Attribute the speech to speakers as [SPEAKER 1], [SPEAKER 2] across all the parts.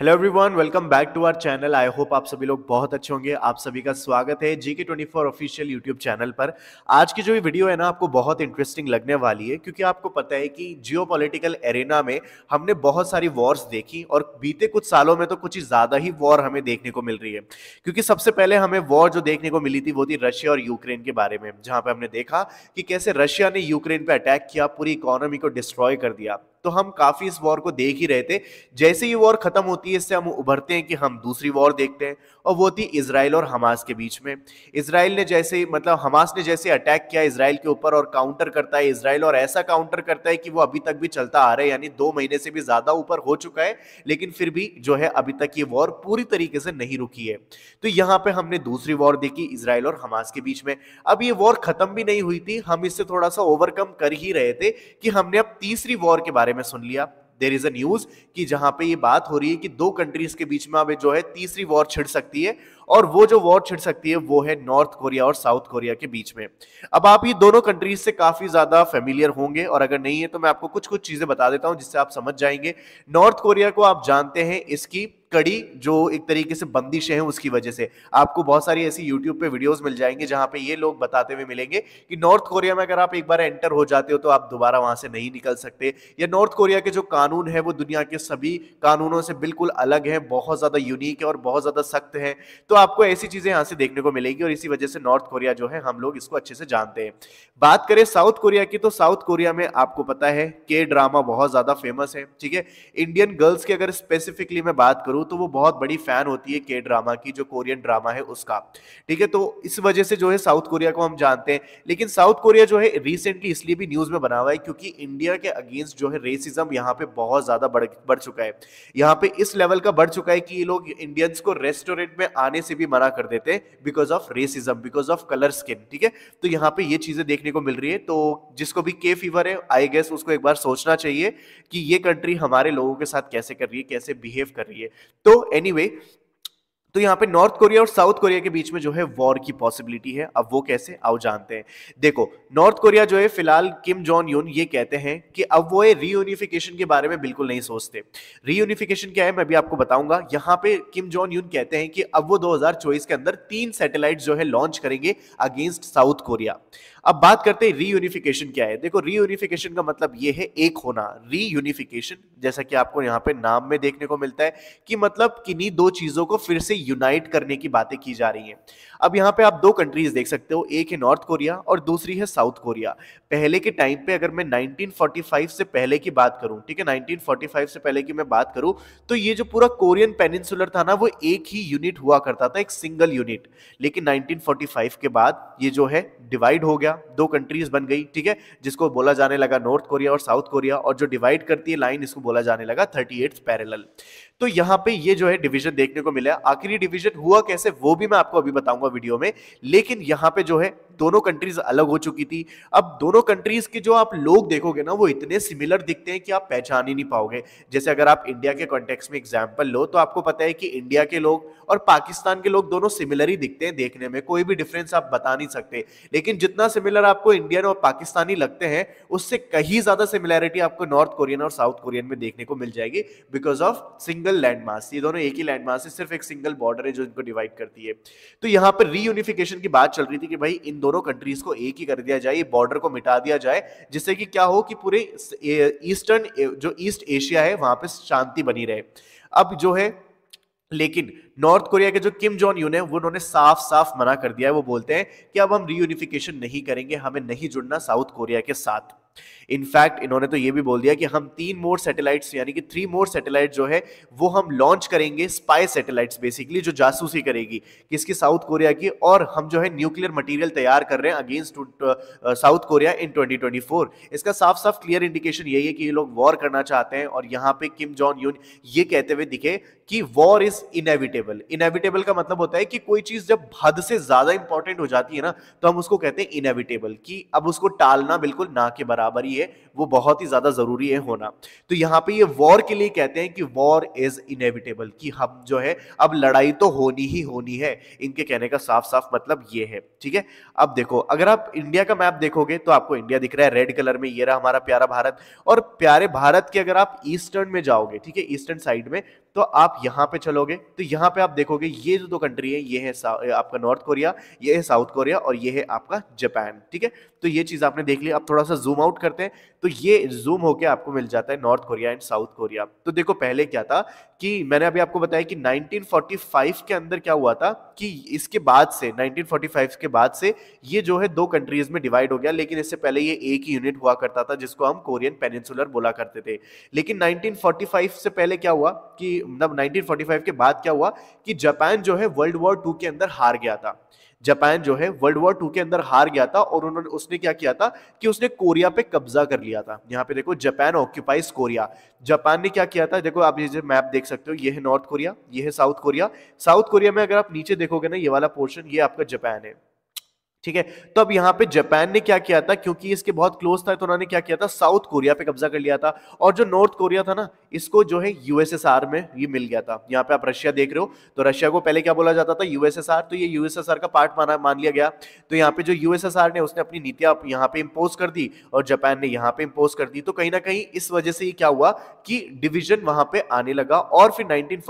[SPEAKER 1] hello everyone welcome back to our channel I hope आप सभी लोग बहुत अच्छे होंगे आप सभी का स्वागत है GK twenty four official YouTube channel पर आज की जो भी वीडियो है ना आपको बहुत इंटरेस्टिंग लगने वाली है क्योंकि आपको पता है कि जियो पोलिटिकल एरेना में हमने बहुत सारी वॉर्स देखी और बीते कुछ सालों में तो कुछ ही ज़्यादा ही वॉर हमें देखने को मिल रही है क्योंकि सबसे पहले हमें वॉर जो देखने को मिली थी वो थी रशिया और यूक्रेन के बारे में जहाँ पर हमने देखा कि कैसे रशिया ने यूक्रेन पर अटैक किया पूरी इकोनॉमी को डिस्ट्रॉय कर दिया तो हम काफी इस वॉर को देख ही रहे थे जैसे ही वॉर खत्म होती है इससे हम उभरते हैं कि हम दूसरी वॉर देखते हैं और वो थी इसराइल और हमास के बीच में इसराइल ने जैसे मतलब हमास ने जैसे अटैक किया इसराइल के ऊपर और काउंटर करता है इसराइल और ऐसा काउंटर करता है कि वो अभी तक भी चलता आ रहा है यानी दो महीने से भी ज़्यादा ऊपर हो चुका है लेकिन फिर भी जो है अभी तक ये वॉर पूरी तरीके से नहीं रुकी है तो यहाँ पर हमने दूसरी वॉर देखी इसराइल और हमास के बीच में अब ये वॉर ख़त्म भी नहीं हुई थी हम इससे थोड़ा सा ओवरकम कर ही रहे थे कि हमने अब तीसरी वॉर के बारे में सुन लिया देर इज अ न्यूज कि जहां पे ये बात हो रही है कि दो कंट्रीज के बीच में अब जो है तीसरी वॉर छिड़ सकती है और वो जो वॉर छिड़ सकती है वो है नॉर्थ कोरिया और साउथ कोरिया के बीच में अब आप ये दोनों कंट्रीज से काफी ज्यादा फेमिलियर होंगे और अगर नहीं है तो मैं आपको कुछ कुछ चीजें बता देता हूं जिससे आप समझ जाएंगे नॉर्थ कोरिया को आप जानते हैं इसकी कड़ी जो एक तरीके से बंदिश है उसकी वजह से आपको बहुत सारी ऐसी यूट्यूब पे वीडियोस मिल जाएंगे जहां पे ये लोग बताते हुए मिलेंगे कि नॉर्थ कोरिया में अगर आप एक बार एंटर हो जाते हो तो आप दोबारा वहां से नहीं निकल सकते या नॉर्थ कोरिया के जो कानून है वो दुनिया के सभी कानूनों से बिल्कुल अलग है बहुत ज़्यादा यूनिक है और बहुत ज़्यादा सख्त है तो आपको ऐसी चीज़ें यहाँ से देखने को मिलेगी और इसी वजह से नॉर्थ कोरिया जो है हम लोग इसको अच्छे से जानते हैं बात करें साउथ कोरिया की तो साउथ कोरिया में आपको पता है के ड्रामा बहुत ज़्यादा फेमस है ठीक है इंडियन गर्ल्स की अगर स्पेसिफिकली मैं बात करूँ करूँ तो वो बहुत बड़ी फैन होती है के ड्रामा की जो कोरियन ड्रामा है उसका ठीक है तो इस वजह से जो है साउथ कोरिया को हम जानते हैं लेकिन साउथ कोरिया जो है रिसेंटली इसलिए भी न्यूज में बना हुआ है क्योंकि इंडिया के अगेंस्ट जो है रेसिज्म यहाँ पे बहुत ज्यादा बढ़ बढ़ चुका है यहाँ पे इस लेवल का बढ़ चुका है कि ये लोग इंडियंस को रेस्टोरेंट में आने से भी मना कर देते हैं because of racism because of colour skin ठीक है तो यहाँ पे ये चीजें देखने को मिल रही है तो जिसको भी के फीवर है आई गेस उसको एक बार सोचना चाहिए कि ये कंट्री हमारे लोगों के साथ कैसे कर रही है कैसे बिहेव कर रही है तो एनी anyway, तो यहाँ पे नॉर्थ कोरिया और साउथ कोरिया के बीच में जो है वॉर की पॉसिबिलिटी है अब वो कैसे आओ जानते हैं देखो नॉर्थ कोरिया जो है फिलहाल किम जॉन यून ये कहते हैं कि अब वो रीयूनिफिकेशन के बारे में बिल्कुल नहीं सोचते रीयूनिफिकेशन क्या है मैं भी आपको बताऊंगा यहाँ पे किम जॉन यून कहते हैं कि अब वो दो के अंदर तीन सैटेलाइट जो है लॉन्च करेंगे अगेंस्ट साउथ कोरिया अब बात करते हैं रीयूनिफिकेशन क्या है देखो रीयूनिफिकेशन का मतलब ये है एक होना रीयूनिफिकेशन जैसा कि आपको यहाँ पे नाम में देखने को मिलता है कि मतलब किन्हीं दो चीजों को फिर से यूनाइट करने की बातें की जा रही हैं अब यहाँ पे आप दो कंट्रीज देख सकते हो एक है नॉर्थ कोरिया और दूसरी है साउथ कोरिया पहले के टाइम पे अगर मैं 1945 से पहले की बात करूं ठीक है 1945 से पहले की मैं बात करूं तो ये जो पूरा कोरियन पेनिनसुलर था ना वो एक ही यूनिट हुआ करता था एक सिंगल यूनिट लेकिन 1945 के बाद ये जो है डिवाइड हो गया दो कंट्रीज बन गई ठीक है जिसको बोला जाने लगा नॉर्थ कोरिया और साउथ कोरिया और जो डिवाइड करती है लाइन इसको बोला जाने लगा थर्टी एट्थ तो यहां पे ये जो है डिवीजन देखने को मिला आखिरी डिवीजन हुआ कैसे वो भी मैं आपको अभी बताऊंगा वीडियो में लेकिन यहां पे जो है दोनों कंट्रीज अलग हो चुकी थी अब दोनों कंट्रीज के जो आप लोग देखोगे ना वो इतने सिमिलर दिखते हैं कि आप पहचान ही नहीं पाओगे जैसे अगर आप इंडिया के कॉन्टेक्स्ट में एग्जाम्पल लो तो आपको पता है कि इंडिया के लोग और पाकिस्तान के लोग दोनों सिमिलर ही दिखते हैं देखने में कोई भी डिफरेंस आप बता नहीं सकते लेकिन जितना सिमिलर आपको इंडियन और पाकिस्तानी लगते हैं उससे कहीं ज्यादा सिमिलैरिटी आपको नॉर्थ कोरियन और साउथ कोरियन में देखने को मिल जाएगी because of single single land mass ये दोनों एक ही लैंड मास है सिर्फ एक सिंगल बॉर्डर है जो इनको डिवाइड करती है तो यहाँ पर रीयूनिफिकेशन की बात चल रही थी कि भाई इन दोनों कंट्रीज को एक ही कर दिया जाए बॉर्डर को मिटा दिया जाए जिससे कि क्या हो कि पूरे ईस्टर्न जो ईस्ट एशिया है वहां पर शांति बनी रहे अब जो है लेकिन नॉर्थ कोरिया के जो किम जोन यून है वो उन्होंने साफ साफ मना कर दिया है वो बोलते हैं कि अब हम रीयूनिफिकेशन नहीं करेंगे हमें नहीं जुड़ना साउथ कोरिया के साथ इनफैक्ट इन्होंने तो ये भी बोल दिया कि हम तीन मोर सैटेलाइट्स यानी कि थ्री मोर सैटेलाइट जो है वो हम लॉन्च करेंगे स्पाई सैटेलाइट्स बेसिकली जो जासूसी करेगी किसकी साउथ कोरिया की और हम जो है न्यूक्लियर मटीरियल तैयार कर रहे हैं अगेंस्ट साउथ कोरिया इन 2024 इसका साफ साफ क्लियर इंडिकेशन यही है कि ये लोग वॉर करना चाहते हैं और यहाँ पे किम जॉन यून ये कहते हुए दिखे कि वॉर इज इनएविटेबल इनएविटेबल का मतलब होता है कि कोई चीज जब हद से ज्यादा इंपॉर्टेंट हो जाती है ना तो हम उसको कहते हैं इनएविटेबल कि अब उसको टालना बिल्कुल ना के बराबर ही है वो बहुत ही ज्यादा जरूरी है होना तो यहाँ पे ये वॉर के लिए कहते हैं कि वॉर इज इनएविटेबल कि हम जो है अब लड़ाई तो होनी ही होनी है इनके कहने का साफ साफ मतलब ये है ठीक है अब देखो अगर आप इंडिया का मैप देखोगे तो आपको इंडिया दिख रहा है रेड कलर में ये रहा हमारा प्यारा भारत और प्यारे भारत के अगर आप ईस्टर्न में जाओगे ठीक है ईस्टर्न साइड में तो आप यहां पे चलोगे तो यहां पे आप देखोगे ये जो दो कंट्री है ये है आपका नॉर्थ कोरिया ये है साउथ कोरिया और ये है आपका जापान ठीक है तो ये चीज़ आपने देख ली आप थोड़ा सा जूम आउट करते हैं तो ये जूम होके आपको मिल जाता है North Korea and South Korea तो देखो पहले क्या था कि मैंने अभी आपको बताया कि 1945 के अंदर क्या हुआ था कि इसके बाद से 1945 के बाद से ये जो है दो कंट्रीज में डिवाइड हो गया लेकिन इससे पहले ये एक ही यूनिट हुआ करता था जिसको हम कोरियन पेनिनसुलर बोला करते थे लेकिन 1945 से पहले क्या हुआ कि मतलब 1945 के बाद क्या हुआ कि जापान जो है वर्ल्ड वॉर टू के अंदर हार गया था जापान जो है वर्ल्ड वॉर टू के अंदर हार गया था और उन्होंने उसने क्या किया था कि उसने कोरिया पे कब्जा कर लिया था यहाँ पे देखो जापान ऑक्यूपाइज कोरिया जापान ने क्या किया था देखो आप ये मैप देख सकते हो ये है नॉर्थ कोरिया ये है साउथ कोरिया साउथ कोरिया में अगर आप नीचे देखोगे ना ये वाला पोर्शन ये आपका जापान है ठीक है तो अब यहाँ पे जापान ने क्या किया था क्योंकि इसके बहुत क्लोज था तो उन्होंने क्या किया था साउथ कोरिया पे कब्जा कर लिया था और जो नॉर्थ कोरिया था ना इसको जो है यूएसएसआर में ये मिल गया था यहां पे आप रशिया देख रहे हो तो रशिया को पहले क्या बोला जाता था यूएसएसआर तो ये यूएसएसआर का पार्ट माना मान लिया गया तो यहाँ पे जो यूएसएसआर ने उसने अपनी नीतियां यहाँ पे इम्पोज कर दी और जापान ने यहाँ पे इम्पोज कर दी तो कहीं ना कहीं इस वजह से ये क्या हुआ कि डिविजन वहां पर आने लगा और फिर नाइनटीन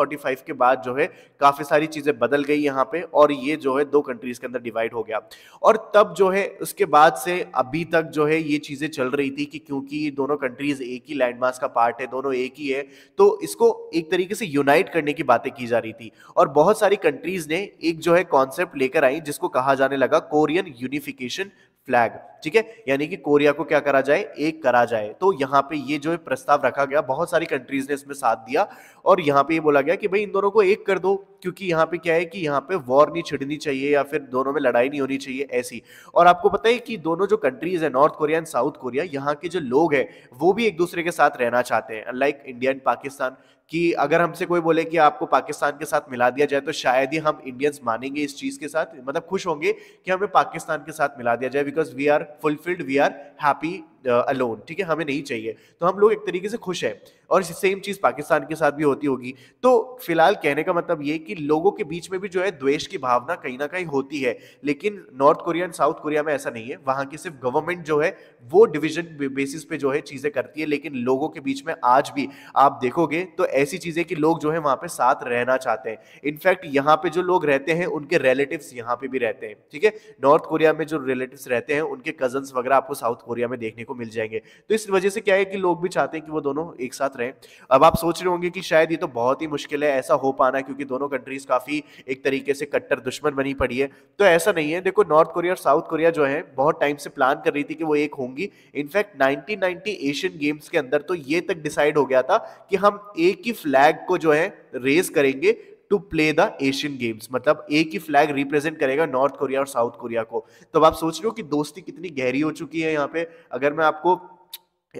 [SPEAKER 1] के बाद जो है काफी सारी चीजें बदल गई यहाँ पे और ये जो है दो कंट्रीज के अंदर डिवाइड हो गया और तब जो है उसके बाद से अभी तक जो है ये चीजें चल रही थी कि क्योंकि दोनों कंट्रीज एक ही लैंडमार्क का पार्ट है दोनों एक ही है तो इसको एक तरीके से यूनाइट करने की बातें की जा रही थी और बहुत सारी कंट्रीज ने एक जो है कॉन्सेप्ट लेकर आई जिसको कहा जाने लगा कोरियन यूनिफिकेशन फ्लैग ठीक है यानी कि कोरिया को क्या करा जाए एक करा जाए तो यहाँ पे ये जो प्रस्ताव रखा गया बहुत सारी कंट्रीज ने इसमें साथ दिया और यहाँ पे ये बोला गया कि भाई इन दोनों को एक कर दो क्योंकि यहाँ पे क्या है कि यहाँ पे वॉर नहीं छिड़नी चाहिए या फिर दोनों में लड़ाई नहीं होनी चाहिए ऐसी और आपको पता है कि दोनों जो कंट्रीज है North Korea and South Korea यहाँ के जो लोग हैं वो भी एक दूसरे के साथ रहना चाहते हैं लाइक इंडिया एंड पाकिस्तान कि अगर हमसे कोई बोले कि आपको पाकिस्तान के साथ मिला दिया जाए तो शायद ही हम इंडियंस मानेंगे इस चीज़ के साथ मतलब खुश होंगे कि हमें पाकिस्तान के साथ मिला दिया जाए because we are fulfilled we are happy alone ठीक है हमें नहीं चाहिए तो हम लोग एक तरीके से खुश हैं और सेम चीज़ पाकिस्तान के साथ भी होती होगी तो फिलहाल कहने का मतलब ये कि लोगों के बीच में भी जो है द्वेष की भावना कहीं ना कहीं होती है लेकिन North Korea and South Korea में ऐसा नहीं है वहाँ की सिर्फ गवर्नमेंट जो है वो डिविजन बेसिस पे जो है चीज़ें करती है लेकिन लोगों के बीच में आज भी आप देखोगे तो ऐसी चीज़ें कि लोग जो है वहाँ पर साथ रहना चाहते हैं इनफैक्ट यहाँ पे जो लोग रहते हैं उनके रिलेटिव्स यहाँ पे भी रहते हैं ठीक है नॉर्थ कोरिया में जो रिलेटिव्स रहते हैं उनके कजन्स वगैरह आपको साउथ कोरिया में देखने को मिल जाएंगे तो इस वजह से क्या है कि लोग भी चाहते हैं कि वो दोनों एक साथ रहें अब आप सोच रहे होंगे कि शायद ये तो बहुत ही मुश्किल है ऐसा हो पाना क्योंकि दोनों कंट्रीज काफी एक तरीके से कट्टर दुश्मन बनी पड़ी है तो ऐसा नहीं है देखो नॉर्थ कोरिया और साउथ कोरिया जो है बहुत टाइम से प्लान कर रही थी कि वो एक होंगी इनफैक्ट नाइनटीन एशियन गेम्स के अंदर तो ये तक डिसाइड हो गया था कि हम एक ही फ्लैग को जो है रेस करेंगे to play the Asian games मतलब एक ही फ्लैग रिप्रेजेंट करेगा नॉर्थ कोरिया और साउथ कोरिया को तो अब आप सोच रहे हो कि दोस्ती कितनी गहरी हो चुकी है यहाँ पे अगर मैं आपको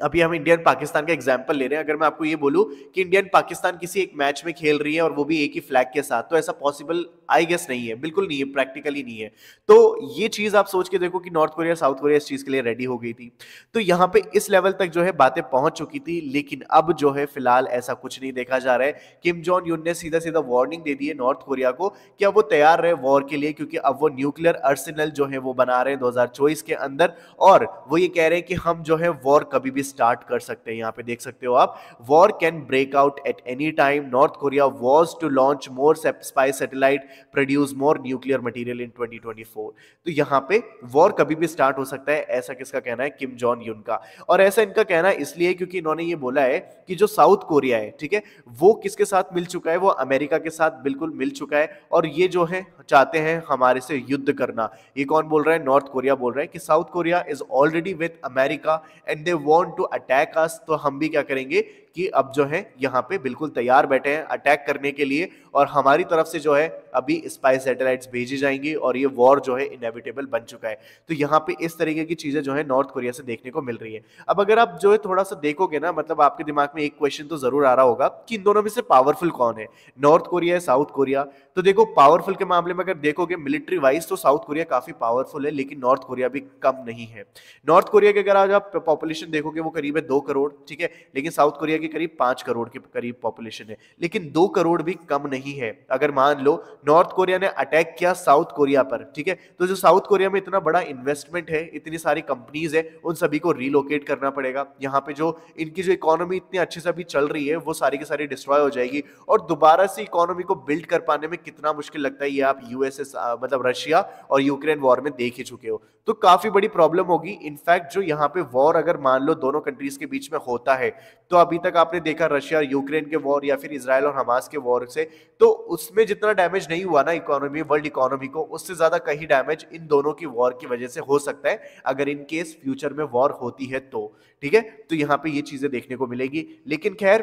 [SPEAKER 1] अभी हम इंडियन पाकिस्तान का एग्जाम्पल ले रहे हैं अगर मैं आपको ये बोलूं कि इंडियन पाकिस्तान किसी एक मैच में खेल रही है और वो भी एक ही फ्लैग के साथ तो ऐसा पॉसिबल आई गेस नहीं है बिल्कुल नहीं है प्रैक्टिकली नहीं है तो ये चीज आप सोच के देखो कि नॉर्थ कोरिया साउथ कोरिया इस चीज के लिए रेडी हो गई थी तो यहाँ पे इस लेवल तक जो है बातें पहुंच चुकी थी लेकिन अब जो है फिलहाल ऐसा कुछ नहीं देखा जा रहा है किम जॉन यून ने सीधा सीधा वार्निंग दे दी है नॉर्थ कोरिया को कि अब वो तैयार रहे वॉर के लिए क्योंकि अब वो न्यूक्लियर अर्सनल जो है वो बना रहे हैं दो के अंदर और वो ये कह रहे हैं कि हम जो है वॉर कभी भी स्टार्ट कर सकते हैं यहाँ पे देख सकते हो आप war can break out at any time North Korea was to launch more spy satellite produce more nuclear material in 2024 तो यहाँ पे वॉर कभी भी स्टार्ट हो सकता है ऐसा किसका कहना है किम जॉन यून का और ऐसा इनका कहना है इसलिए क्योंकि इन्होंने ये बोला है कि जो साउथ कोरिया है ठीक है वो किसके साथ मिल चुका है वो अमेरिका के साथ बिल्कुल मिल चुका है और ये जो है चाहते हैं हमारे से युद्ध करना ये कौन बोल रहा है नॉर्थ कोरिया बोल रहा है कि South Korea is already with America and they want want to attack us तो हम भी क्या करेंगे कि अब जो है यहाँ पे बिल्कुल तैयार बैठे हैं अटैक करने के लिए और हमारी तरफ से जो है अभी स्पाई सैटेलाइट्स भेजी जाएंगी और ये वॉर जो है इनएविटेबल बन चुका है तो यहाँ पे इस तरीके की चीज़ें जो है नॉर्थ कोरिया से देखने को मिल रही है अब अगर आप जो है थोड़ा सा देखोगे ना मतलब आपके दिमाग में एक क्वेश्चन तो जरूर आ रहा होगा कि इन दोनों में से पावरफुल कौन है नॉर्थ कोरिया है साउथ कोरिया तो देखो पावरफुल के मामले में अगर देखोगे मिलिट्री वाइज तो साउथ कोरिया काफी पावरफुल है लेकिन नॉर्थ कोरिया भी कम नहीं है नॉर्थ कोरिया के अगर आज आप पॉपुलेशन देखोगे वो करीब है दो करोड़ ठीक है लेकिन साउथ कोरिया की के करीब पांच करोड़ के करीब पॉपुलेशन है लेकिन दो करोड़ भी कम नहीं है अगर मान लो नॉर्थ कोरिया ने अटैक किया साउथ कोरिया पर ठीक है तो जो साउथ कोरिया में इतना बड़ा इन्वेस्टमेंट है इतनी सारी कंपनीज है उन सभी को रिलोकेट करना पड़ेगा यहाँ पे जो इनकी जो इकोनॉमी इतनी अच्छे से अभी चल रही है वो सारी की सारी डिस्ट्रॉय हो जाएगी और दोबारा से इकोनॉमी को बिल्ड कर पाने में कितना मुश्किल लगता है ये आप यूएसएस मतलब रशिया और यूक्रेन वॉर में देख ही चुके हो तो काफी बड़ी प्रॉब्लम होगी इनफैक्ट जो यहाँ पे वॉर अगर मान लो दोनों कंट्रीज के बीच में होता है तो अभी तक आपने देखा रशिया और यूक्रेन के वॉर या फिर इसराइल और हमास के वॉर से तो उसमें जितना डैमेज नहीं हुआ ना इकोनॉमी वर्ल्ड इकोनॉमी को उससे ज्यादा कहीं डैमेज इन दोनों की वॉर की वजह से हो सकता है अगर इन केस फ्यूचर में वॉर होती है तो ठीक है तो यहाँ पे ये चीजें देखने को मिलेगी लेकिन खैर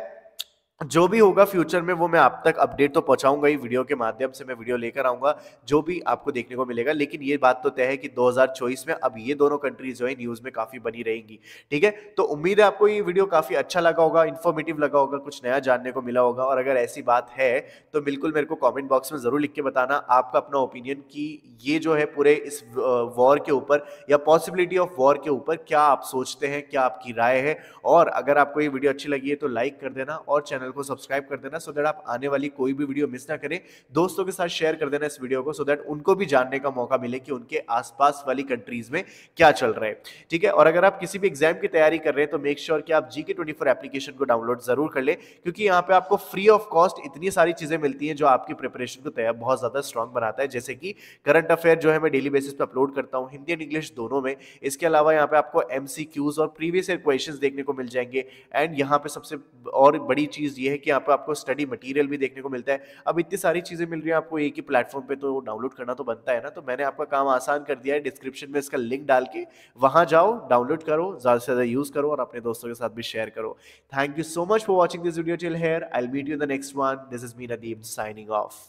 [SPEAKER 1] जो भी होगा फ्यूचर में वो मैं आप तक अपडेट तो पहुंचाऊंगा ही वीडियो के माध्यम से मैं वीडियो लेकर आऊंगा जो भी आपको देखने को मिलेगा लेकिन ये बात तो तय है कि 2024 में अब ये दोनों कंट्रीज जो है न्यूज़ में काफ़ी बनी रहेंगी ठीक है तो उम्मीद है आपको ये वीडियो काफ़ी अच्छा लगा होगा इन्फॉर्मेटिव लगा होगा कुछ नया जानने को मिला होगा और अगर ऐसी बात है तो बिल्कुल मेरे को कॉमेंट बॉक्स में ज़रूर लिख के बताना आपका अपना ओपिनियन कि ये जो है पूरे इस वॉर के ऊपर या पॉसिबिलिटी ऑफ वॉर के ऊपर क्या आप सोचते हैं क्या आपकी राय है और अगर आपको ये वीडियो अच्छी लगी है तो लाइक कर देना और चैनल चैनल को सब्सक्राइब कर देना सो दैट आप आने वाली कोई भी वीडियो मिस ना करें दोस्तों के साथ शेयर कर देना इस वीडियो को सो दैट उनको भी जानने का मौका मिले कि उनके आसपास वाली कंट्रीज में क्या चल रहा है ठीक है और अगर आप किसी भी एग्जाम की तैयारी कर रहे हैं तो मेक श्योर sure कि आप जीके ट्वेंटी फोर एप्लीकेशन को डाउनलोड जरूर कर ले क्योंकि यहाँ पे आपको फ्री ऑफ कॉस्ट इतनी सारी चीजें मिलती हैं जो आपकी प्रिपरेशन को तैयार बहुत ज्यादा स्ट्रॉन्ग बनाता है जैसे कि करंट अफेयर जो है मैं डेली बेसिस पे अपलोड करता हूँ हिंदी एंड इंग्लिश दोनों में इसके अलावा यहाँ पे आपको एमसीक्यूज और प्रीवियस ईयर क्वेश्चंस देखने को मिल जाएंगे एंड यहाँ पे सबसे और बड़ी चीज चीज़ ये है कि आप, आपको स्टडी मटेरियल भी देखने को मिलता है अब इतनी सारी चीज़ें मिल रही हैं आपको एक ही प्लेटफॉर्म पे तो डाउनलोड करना तो बनता है ना तो मैंने आपका काम आसान कर दिया है डिस्क्रिप्शन में इसका लिंक डाल के वहाँ जाओ डाउनलोड करो ज़्यादा से ज़्यादा यूज़ करो और अपने दोस्तों के साथ भी शेयर करो thank you so much for watching this video till here I meet you the next one this is me Nadeem signing off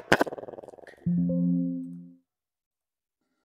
[SPEAKER 1] thank you